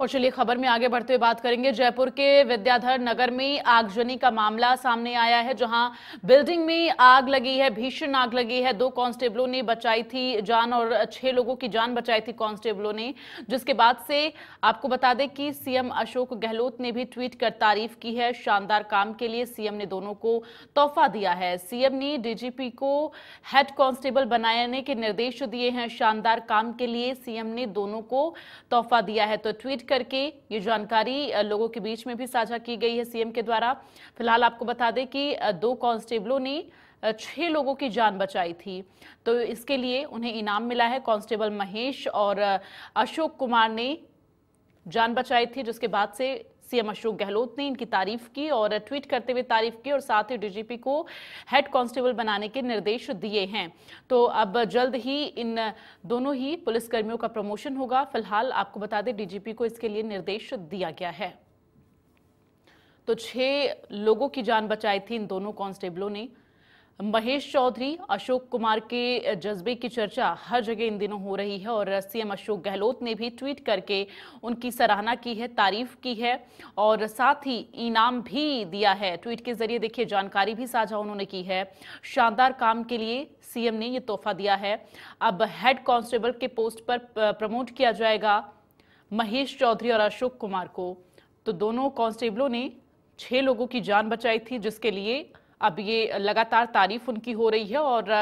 और चलिए खबर में आगे बढ़ते हुए बात करेंगे जयपुर के विद्याधर नगर में आगजनी का मामला सामने आया है जहां बिल्डिंग में आग लगी है भीषण आग लगी है दो कांस्टेबलों ने बचाई थी जान और छह लोगों की जान बचाई थी कांस्टेबलों ने जिसके बाद से आपको बता दें कि सीएम अशोक गहलोत ने भी ट्वीट कर तारीफ की है शानदार काम के लिए सीएम ने दोनों को तोहफा दिया है सीएम ने डीजीपी को हेड कांस्टेबल बनाने के निर्देश दिए हैं शानदार काम के लिए सीएम ने दोनों को तोहफा दिया है तो ट्वीट करके ये जानकारी लोगों के बीच में भी साझा की गई है सीएम के द्वारा फिलहाल आपको बता दें कि दो कांस्टेबलों ने छह लोगों की जान बचाई थी तो इसके लिए उन्हें इनाम मिला है कांस्टेबल महेश और अशोक कुमार ने जान बचाई थी जिसके बाद से सीएम अशोक गहलोत ने इनकी तारीफ की और ट्वीट करते हुए तारीफ की और साथ ही डीजीपी को हेड कांस्टेबल बनाने के निर्देश दिए हैं तो अब जल्द ही इन दोनों ही पुलिसकर्मियों का प्रमोशन होगा फिलहाल आपको बता दें डीजीपी को इसके लिए निर्देश दिया गया है तो छह लोगों की जान बचाई थी इन दोनों कांस्टेबलों ने महेश चौधरी अशोक कुमार के जज्बे की चर्चा हर जगह इन दिनों हो रही है और सीएम अशोक गहलोत ने भी ट्वीट करके उनकी सराहना की है तारीफ की है और साथ ही इनाम भी दिया है ट्वीट के जरिए देखिए जानकारी भी साझा उन्होंने की है शानदार काम के लिए सीएम ने ये तोहफा दिया है अब हेड कांस्टेबल के पोस्ट पर प्रमोट किया जाएगा महेश चौधरी और अशोक कुमार को तो दोनों कांस्टेबलों ने छह लोगों की जान बचाई थी जिसके लिए अब ये लगातार तारीफ उनकी हो रही है और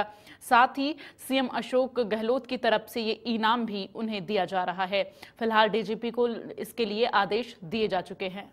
साथ ही सीएम अशोक गहलोत की तरफ से ये इनाम भी उन्हें दिया जा रहा है फिलहाल डीजीपी को इसके लिए आदेश दिए जा चुके हैं